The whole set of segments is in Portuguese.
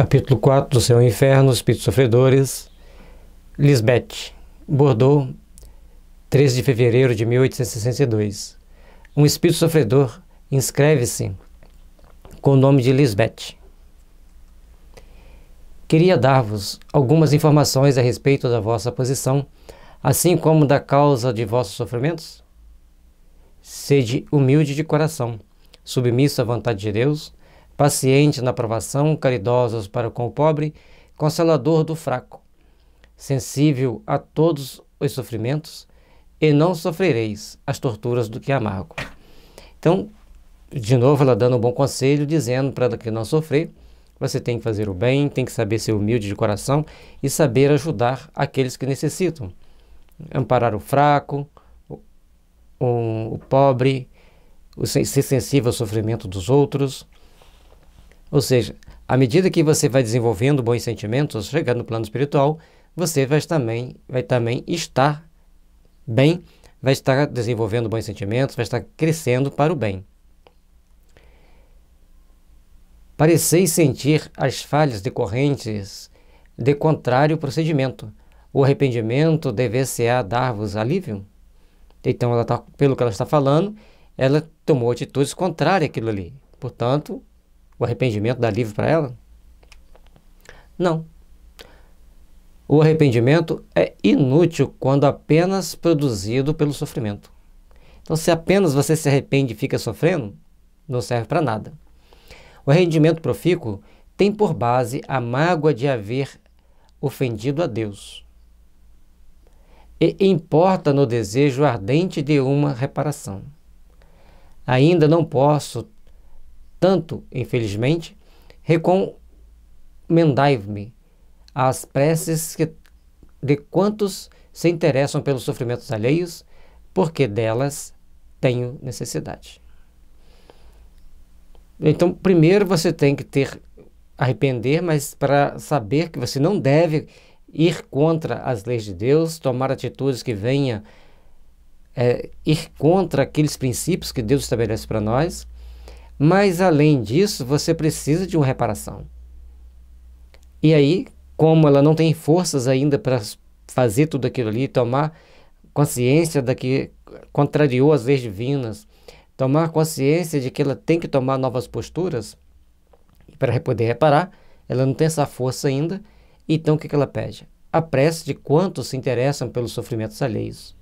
Capítulo 4 do Céu e Inferno, Espíritos Sofredores, Lisbeth, Bordeaux, 13 de fevereiro de 1862. Um espírito sofredor inscreve-se com o nome de Lisbeth. Queria dar-vos algumas informações a respeito da vossa posição, assim como da causa de vossos sofrimentos. Sede humilde de coração, submisso à vontade de Deus, paciente na provação, caridosos para com o pobre, consolador do fraco, sensível a todos os sofrimentos, e não sofrereis as torturas do que é amargo. Então, de novo, ela dando um bom conselho, dizendo para que não sofrer, você tem que fazer o bem, tem que saber ser humilde de coração e saber ajudar aqueles que necessitam. Amparar o fraco, o, o pobre, o, ser sensível ao sofrimento dos outros, ou seja, à medida que você vai desenvolvendo bons sentimentos, chegando no plano espiritual, você vai também, vai também estar bem, vai estar desenvolvendo bons sentimentos, vai estar crescendo para o bem. Parecei sentir as falhas decorrentes de contrário procedimento. O arrependimento dever se a dar-vos alívio? Então, ela tá, pelo que ela está falando, ela tomou atitudes contrárias àquilo ali. Portanto, o arrependimento dá livre para ela? Não. O arrependimento é inútil quando apenas produzido pelo sofrimento. Então, se apenas você se arrepende e fica sofrendo, não serve para nada. O arrependimento profícuo tem por base a mágoa de haver ofendido a Deus. E importa no desejo ardente de uma reparação. Ainda não posso tanto, infelizmente, recomendai-me as preces que, de quantos se interessam pelos sofrimentos alheios, porque delas tenho necessidade. Então, primeiro você tem que ter arrepender, mas para saber que você não deve ir contra as leis de Deus, tomar atitudes que venham é, eh, ir contra aqueles princípios que Deus estabelece para nós. Mas além disso, você precisa de uma reparação. E aí, como ela não tem forças ainda para fazer tudo aquilo ali, tomar consciência da que contrariou as leis divinas, tomar consciência de que ela tem que tomar novas posturas, para poder reparar, ela não tem essa força ainda, então o que, que ela pede? A prece de quantos se interessam pelos sofrimentos alheios.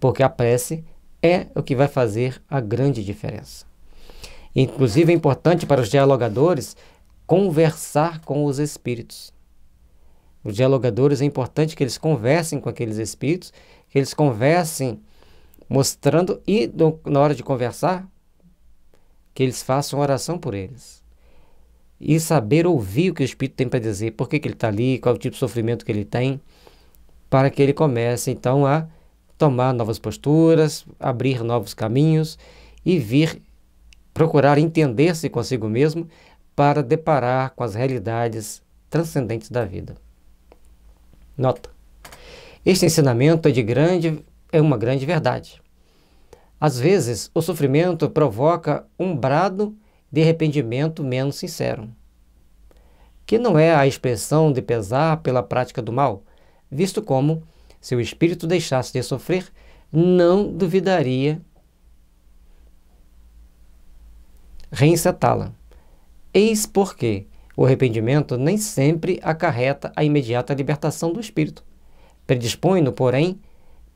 Porque a prece é o que vai fazer a grande diferença. Inclusive, é importante para os dialogadores conversar com os espíritos. Os dialogadores é importante que eles conversem com aqueles espíritos, que eles conversem mostrando e do, na hora de conversar que eles façam oração por eles e saber ouvir o que o espírito tem para dizer, por que, que ele está ali, qual é o tipo de sofrimento que ele tem, para que ele comece então a tomar novas posturas, abrir novos caminhos e vir procurar entender-se consigo mesmo para deparar com as realidades transcendentes da vida. Nota: Este ensinamento é de grande é uma grande verdade. Às vezes, o sofrimento provoca um brado de arrependimento menos sincero, que não é a expressão de pesar pela prática do mal, visto como, se o espírito deixasse de sofrer, não duvidaria reinsetá-la. Eis porque o arrependimento nem sempre acarreta a imediata libertação do espírito. Predispõe-no, porém,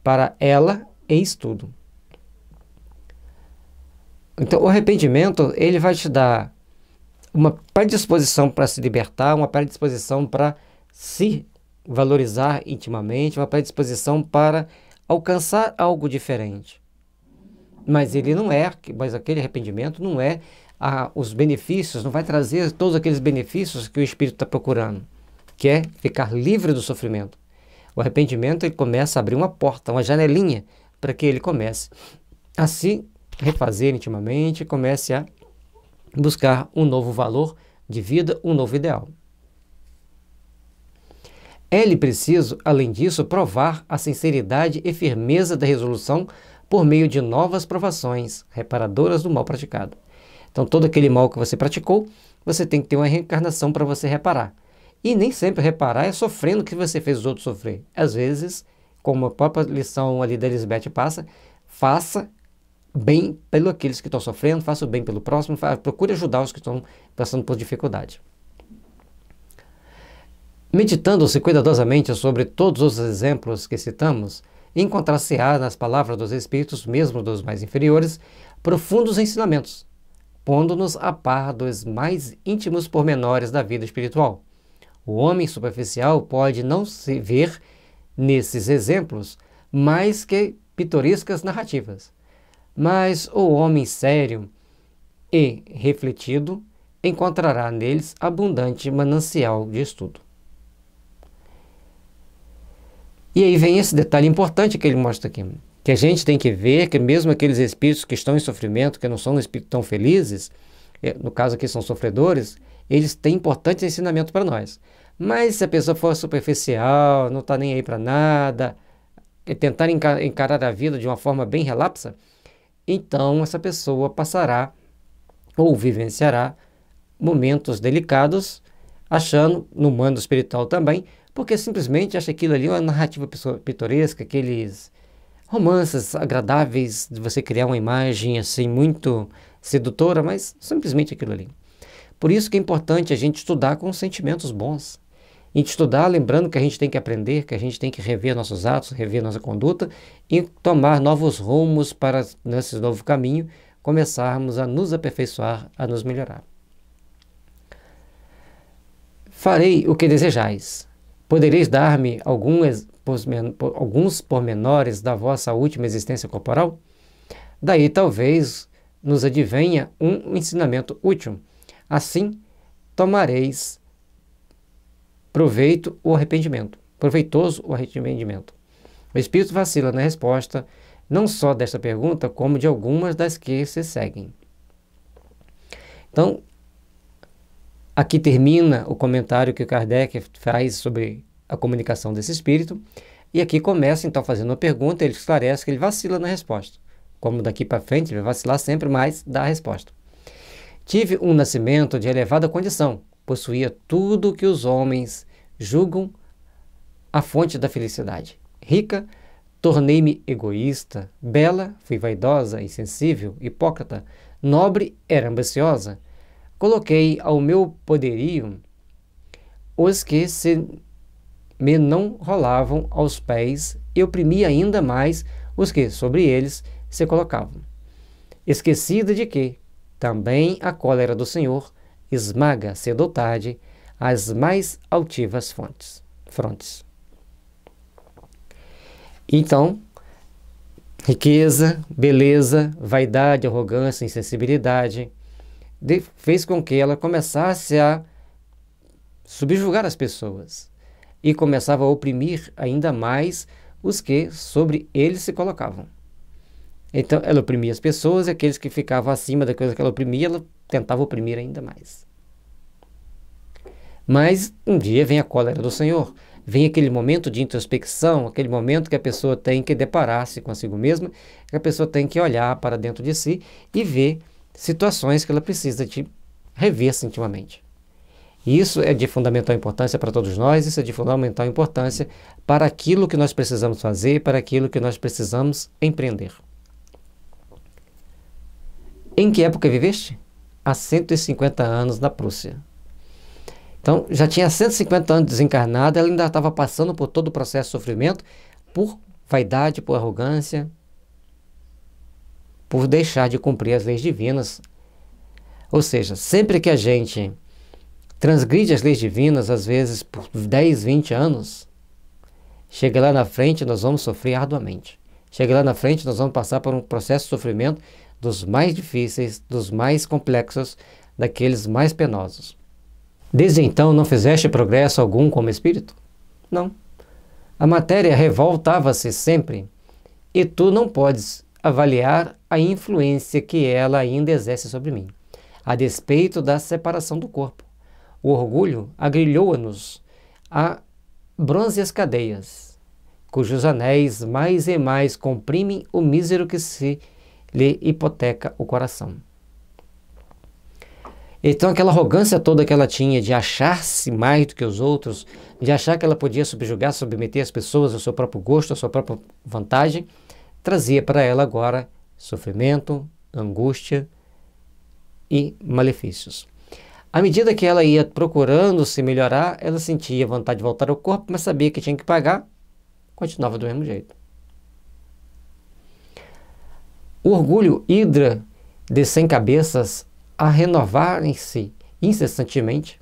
para ela eis tudo. Então, o arrependimento, ele vai te dar uma predisposição para se libertar, uma predisposição para se valorizar intimamente, uma predisposição para alcançar algo diferente. Mas ele não é, mas aquele arrependimento não é a, os benefícios, não vai trazer todos aqueles benefícios que o espírito está procurando, que é ficar livre do sofrimento. O arrependimento ele começa a abrir uma porta, uma janelinha, para que ele comece a se refazer intimamente, comece a buscar um novo valor de vida, um novo ideal. É-lhe preciso, além disso, provar a sinceridade e firmeza da resolução por meio de novas provações reparadoras do mal praticado. Então, todo aquele mal que você praticou, você tem que ter uma reencarnação para você reparar. E nem sempre reparar é sofrendo o que você fez os outros sofrer. Às vezes, como a própria lição ali da Elizabeth passa, faça bem pelo aqueles que estão sofrendo, faça o bem pelo próximo, procure ajudar os que estão passando por dificuldade. Meditando-se cuidadosamente sobre todos os exemplos que citamos, encontrar-se-á nas palavras dos espíritos, mesmo dos mais inferiores, profundos ensinamentos pondo-nos a par dos mais íntimos pormenores da vida espiritual. O homem superficial pode não se ver nesses exemplos mais que pitorescas narrativas. Mas o homem sério e refletido encontrará neles abundante manancial de estudo. E aí vem esse detalhe importante que ele mostra aqui que a gente tem que ver que mesmo aqueles espíritos que estão em sofrimento, que não são espíritos tão felizes, eh, no caso aqui são sofredores, eles têm importante ensinamento para nós. Mas se a pessoa for superficial, não está nem aí para nada, e tentar encarar a vida de uma forma bem relapsa, então essa pessoa passará ou vivenciará momentos delicados, achando, no mundo espiritual também, porque simplesmente acha aquilo ali uma narrativa pitoresca, aqueles romances agradáveis de você criar uma imagem assim muito sedutora, mas simplesmente aquilo ali. Por isso que é importante a gente estudar com sentimentos bons. A gente estudar lembrando que a gente tem que aprender, que a gente tem que rever nossos atos, rever nossa conduta e tomar novos rumos para nesse novo caminho começarmos a nos aperfeiçoar, a nos melhorar. Farei o que desejais. Podereis dar-me algum por, alguns pormenores da vossa última existência corporal? Daí talvez nos advenha um ensinamento útil. Assim tomareis proveito ou arrependimento, proveitoso o arrependimento. O espírito vacila na resposta não só desta pergunta, como de algumas das que se seguem. Então, aqui termina o comentário que o Kardec faz sobre a comunicação desse espírito. E aqui começa, então, fazendo uma pergunta, ele esclarece que ele vacila na resposta. Como daqui para frente, ele vai vacilar sempre mais da resposta. Tive um nascimento de elevada condição, possuía tudo que os homens julgam a fonte da felicidade. Rica, tornei-me egoísta, bela, fui vaidosa, insensível, hipócrita, nobre, era ambiciosa. Coloquei ao meu poderio os que se me não rolavam aos pés e oprimia ainda mais os que sobre eles se colocavam. Esquecida de que também a cólera do Senhor esmaga cedo ou tarde as mais altivas fontes, frontes. Então, riqueza, beleza, vaidade, arrogância, insensibilidade de, fez com que ela começasse a subjugar as pessoas, e começava a oprimir ainda mais os que sobre ele se colocavam. Então, ela oprimia as pessoas e aqueles que ficavam acima da coisa que ela oprimia, ela tentava oprimir ainda mais. Mas um dia vem a cólera do Senhor, vem aquele momento de introspecção, aquele momento que a pessoa tem que deparar-se consigo mesma, que a pessoa tem que olhar para dentro de si e ver situações que ela precisa de rever-se intimamente isso é de fundamental importância para todos nós, isso é de fundamental importância para aquilo que nós precisamos fazer, para aquilo que nós precisamos empreender. Em que época viveste? Há 150 anos na Prússia. Então, já tinha 150 anos desencarnada, ela ainda estava passando por todo o processo de sofrimento por vaidade, por arrogância, por deixar de cumprir as leis divinas. Ou seja, sempre que a gente transgride as leis divinas, às vezes por 10, 20 anos, chega lá na frente, nós vamos sofrer arduamente. Chega lá na frente, nós vamos passar por um processo de sofrimento dos mais difíceis, dos mais complexos, daqueles mais penosos. Desde então não fizeste progresso algum como espírito? Não. A matéria revoltava-se sempre e tu não podes avaliar a influência que ela ainda exerce sobre mim, a despeito da separação do corpo. O orgulho agrilhou-nos a as cadeias, cujos anéis mais e mais comprimem o mísero que se lhe hipoteca o coração. Então, aquela arrogância toda que ela tinha de achar-se mais do que os outros, de achar que ela podia subjugar, submeter as pessoas ao seu próprio gosto, à sua própria vantagem, trazia para ela agora sofrimento, angústia e malefícios. À medida que ela ia procurando se melhorar, ela sentia vontade de voltar ao corpo, mas sabia que tinha que pagar, continuava do mesmo jeito. O orgulho hidra de cem cabeças a renovarem-se incessantemente,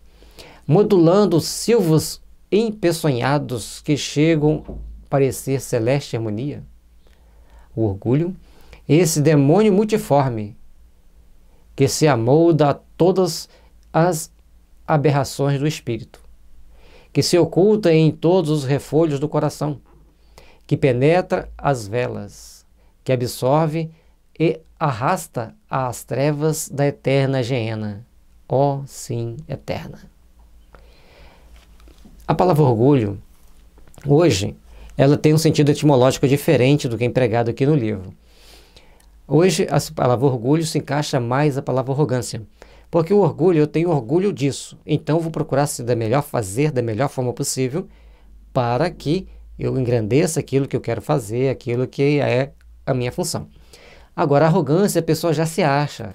modulando silvos empeçonhados que chegam a parecer celeste harmonia. O orgulho, esse demônio multiforme, que se amolda a todas as as aberrações do espírito, que se oculta em todos os refolhos do coração, que penetra as velas, que absorve e arrasta às trevas da eterna hiena. Ó, oh, sim, eterna. A palavra orgulho, hoje, ela tem um sentido etimológico diferente do que é empregado aqui no livro. Hoje, a palavra orgulho se encaixa mais a palavra arrogância. Porque o orgulho, eu tenho orgulho disso. Então vou procurar se da melhor fazer da melhor forma possível para que eu engrandeça aquilo que eu quero fazer, aquilo que é a minha função. Agora, a arrogância, a pessoa já se acha,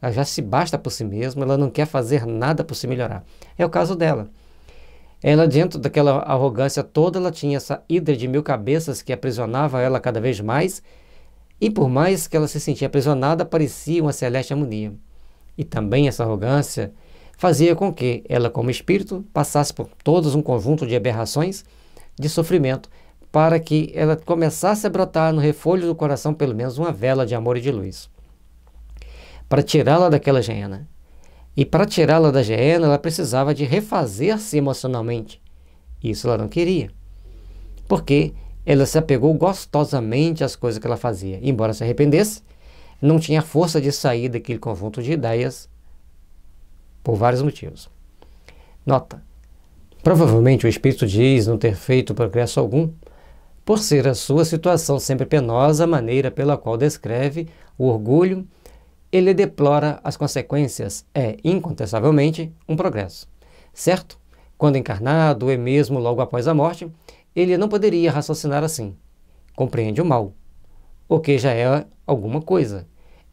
ela já se basta por si mesma, ela não quer fazer nada por se melhorar. É o caso dela. Ela, dentro daquela arrogância toda, ela tinha essa hidra de mil cabeças que aprisionava ela cada vez mais, e por mais que ela se sentia aprisionada, parecia uma celeste harmonia e também essa arrogância fazia com que ela, como espírito, passasse por todos um conjunto de aberrações, de sofrimento, para que ela começasse a brotar no refolho do coração pelo menos uma vela de amor e de luz. Para tirá-la daquela geena. E para tirá-la da geena, ela precisava de refazer-se emocionalmente. Isso ela não queria. Porque ela se apegou gostosamente às coisas que ela fazia. Embora se arrependesse, não tinha força de sair daquele conjunto de ideias por vários motivos. Nota: provavelmente o espírito diz não ter feito progresso algum, por ser a sua situação sempre penosa, a maneira pela qual descreve o orgulho, ele deplora as consequências, é incontestavelmente um progresso. Certo? Quando encarnado e mesmo logo após a morte, ele não poderia raciocinar assim. Compreende o mal, o que já é alguma coisa.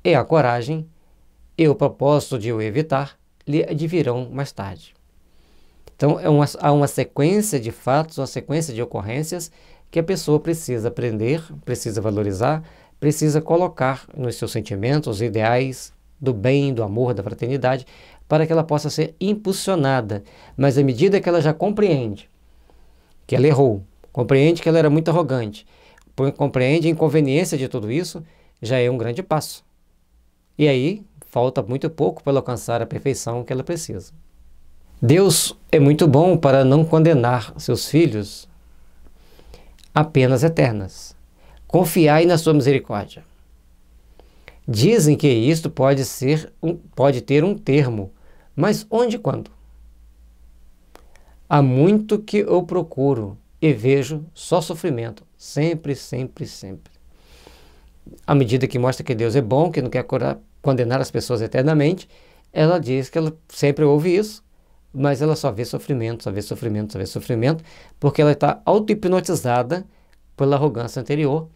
E é a coragem e o propósito de o evitar lhe advirão mais tarde. Então, é uma, há uma sequência de fatos, uma sequência de ocorrências que a pessoa precisa aprender, precisa valorizar, precisa colocar nos seus sentimentos, ideais do bem, do amor, da fraternidade, para que ela possa ser impulsionada. Mas à medida que ela já compreende que ela errou, compreende que ela era muito arrogante, compreende a inconveniência de tudo isso, já é um grande passo. E aí, falta muito pouco para alcançar a perfeição que ela precisa. Deus é muito bom para não condenar seus filhos a penas eternas. Confiai na sua misericórdia. Dizem que isto pode ser pode ter um termo, mas onde e quando? Há muito que eu procuro, e vejo só sofrimento, sempre, sempre, sempre. À medida que mostra que Deus é bom, que não quer condenar as pessoas eternamente, ela diz que ela sempre ouve isso, mas ela só vê sofrimento, só vê sofrimento, só vê sofrimento, porque ela está auto-hipnotizada pela arrogância anterior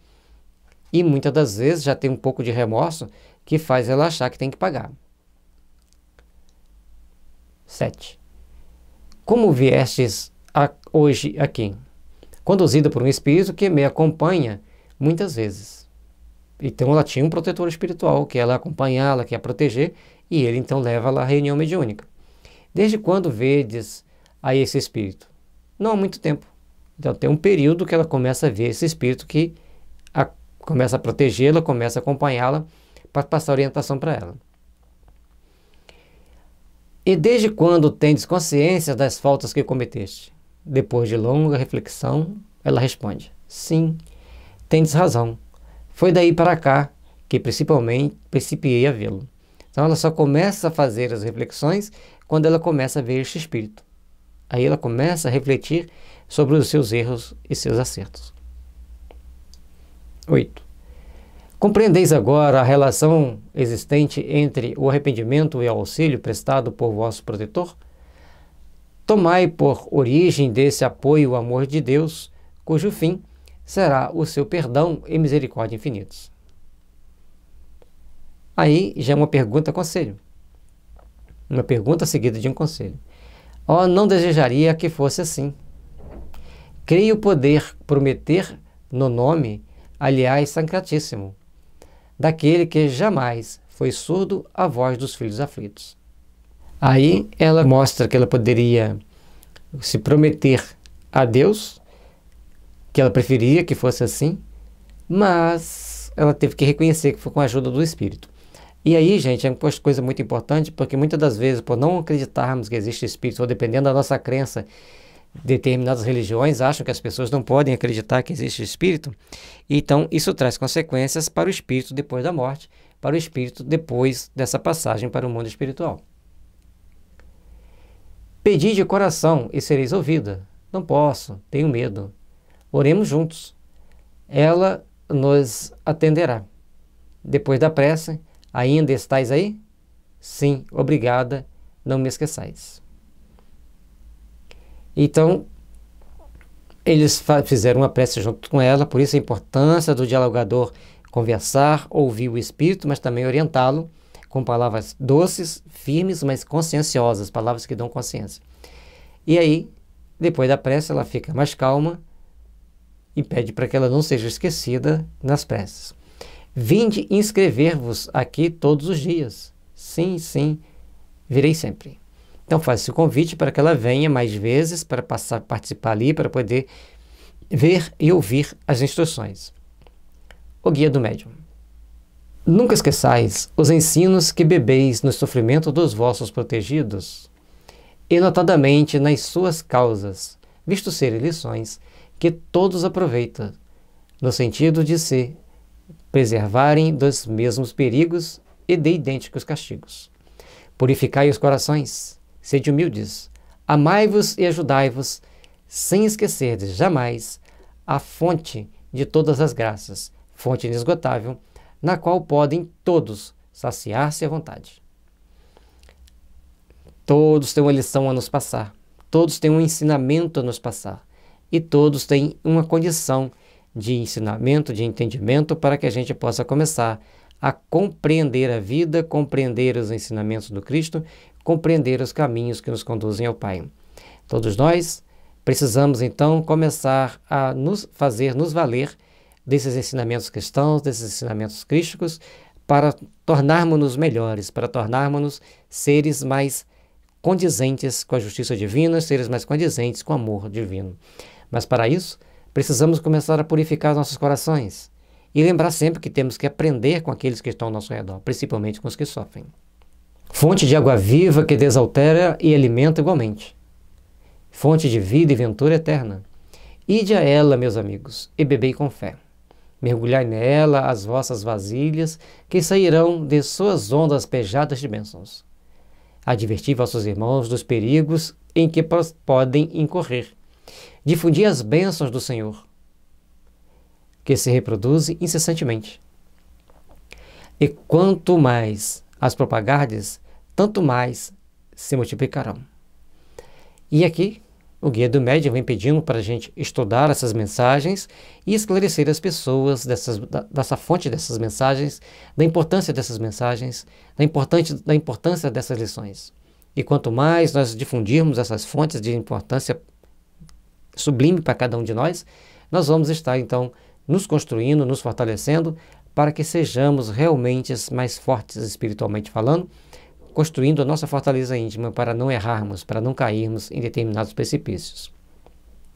e muitas das vezes já tem um pouco de remorso que faz ela achar que tem que pagar. 7. Como viestes a, hoje aqui? conduzida por um espírito que me acompanha muitas vezes. Então ela tinha um protetor espiritual que é ela acompanhava, que a proteger, e ele então leva ela à reunião mediúnica. Desde quando vedes a esse espírito? Não há muito tempo. Então tem um período que ela começa a ver esse espírito que a, começa a protegê-la, começa a acompanhá-la para passar orientação para ela. E desde quando tendes consciência das faltas que cometeste? Depois de longa reflexão, ela responde: Sim, tens razão. Foi daí para cá que principalmente principiei a vê-lo. Então ela só começa a fazer as reflexões quando ela começa a ver este espírito. Aí ela começa a refletir sobre os seus erros e seus acertos. 8. Compreendeis agora a relação existente entre o arrependimento e o auxílio prestado por vosso protetor? Tomai por origem desse apoio o amor de Deus, cujo fim será o seu perdão e misericórdia infinitos. Aí já é uma pergunta conselho. Uma pergunta seguida de um conselho. Oh, não desejaria que fosse assim. Creio poder prometer no nome, aliás, sacratíssimo, daquele que jamais foi surdo à voz dos filhos aflitos. Aí ela mostra que ela poderia se prometer a Deus, que ela preferia que fosse assim, mas ela teve que reconhecer que foi com a ajuda do Espírito. E aí, gente, é uma coisa muito importante, porque muitas das vezes, por não acreditarmos que existe Espírito, ou dependendo da nossa crença, determinadas religiões acham que as pessoas não podem acreditar que existe Espírito, então isso traz consequências para o Espírito depois da morte, para o Espírito depois dessa passagem para o mundo espiritual. Pedi de coração e sereis ouvida. Não posso, tenho medo. Oremos juntos. Ela nos atenderá. Depois da prece, ainda estáis aí? Sim, obrigada, não me esqueçais. Então, eles fizeram uma prece junto com ela, por isso a importância do dialogador conversar, ouvir o espírito, mas também orientá-lo com palavras doces, firmes, mas conscienciosas, palavras que dão consciência. E aí, depois da prece, ela fica mais calma e pede para que ela não seja esquecida nas preces. Vinde inscrever-vos aqui todos os dias. Sim, sim, virei sempre. Então faça esse convite para que ela venha mais vezes para passar, participar ali, para poder ver e ouvir as instruções. O guia do médium. Nunca esqueçais os ensinos que bebeis no sofrimento dos vossos protegidos, e notadamente nas suas causas, visto serem lições que todos aproveitam, no sentido de se preservarem dos mesmos perigos e de idênticos castigos. Purificai os corações, sede humildes, amai-vos e ajudai-vos, sem esquecerdes jamais a fonte de todas as graças, fonte inesgotável na qual podem todos saciar-se à vontade. Todos têm uma lição a nos passar, todos têm um ensinamento a nos passar e todos têm uma condição de ensinamento, de entendimento para que a gente possa começar a compreender a vida, compreender os ensinamentos do Cristo, compreender os caminhos que nos conduzem ao Pai. Todos nós precisamos então começar a nos fazer nos valer desses ensinamentos cristãos, desses ensinamentos crísticos, para tornarmos-nos melhores, para tornarmos-nos seres mais condizentes com a justiça divina, seres mais condizentes com o amor divino. Mas para isso, precisamos começar a purificar nossos corações e lembrar sempre que temos que aprender com aqueles que estão ao nosso redor, principalmente com os que sofrem. Fonte de água viva que desaltera e alimenta igualmente. Fonte de vida e ventura eterna. Ide a ela, meus amigos, e bebei com fé. Mergulhai nela as vossas vasilhas, que sairão de suas ondas pejadas de bênçãos. Adverti vossos irmãos dos perigos em que podem incorrer. Difundi as bênçãos do Senhor, que se reproduzem incessantemente. E quanto mais as propagardes, tanto mais se multiplicarão. E aqui o Guia do Médium vem pedindo para a gente estudar essas mensagens e esclarecer as pessoas dessas, da, dessa fonte dessas mensagens, da importância dessas mensagens, da, importante, da importância dessas lições. E quanto mais nós difundirmos essas fontes de importância sublime para cada um de nós, nós vamos estar então nos construindo, nos fortalecendo para que sejamos realmente mais fortes espiritualmente falando, construindo a nossa fortaleza íntima para não errarmos, para não cairmos em determinados precipícios.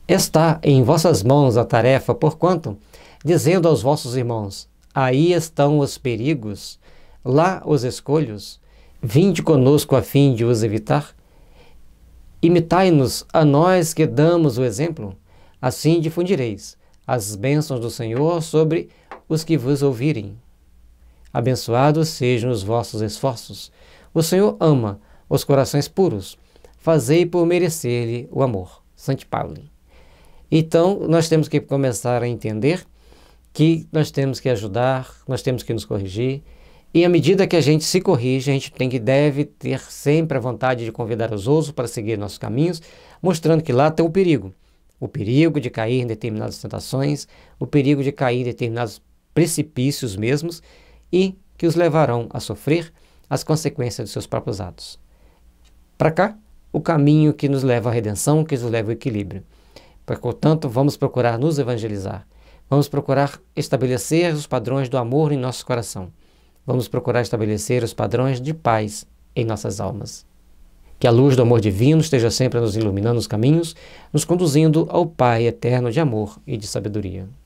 Está em vossas mãos a tarefa, porquanto, dizendo aos vossos irmãos: Aí estão os perigos, lá os escolhos, vinde conosco a fim de os evitar. Imitai-nos a nós que damos o exemplo, assim difundireis as bênçãos do Senhor sobre os que vos ouvirem. Abençoados sejam os vossos esforços o Senhor ama os corações puros. Fazei por merecer-lhe o amor. Sante Paulo. Então, nós temos que começar a entender que nós temos que ajudar, nós temos que nos corrigir. E à medida que a gente se corrige, a gente tem que deve ter sempre a vontade de convidar os outros para seguir nossos caminhos, mostrando que lá tem o perigo. O perigo de cair em determinadas tentações, o perigo de cair em determinados precipícios mesmos e que os levarão a sofrer as consequências dos seus próprios atos. Para cá, o caminho que nos leva à redenção, que nos leva ao equilíbrio. Portanto, vamos procurar nos evangelizar. Vamos procurar estabelecer os padrões do amor em nosso coração. Vamos procurar estabelecer os padrões de paz em nossas almas. Que a luz do amor divino esteja sempre nos iluminando os caminhos, nos conduzindo ao Pai eterno de amor e de sabedoria.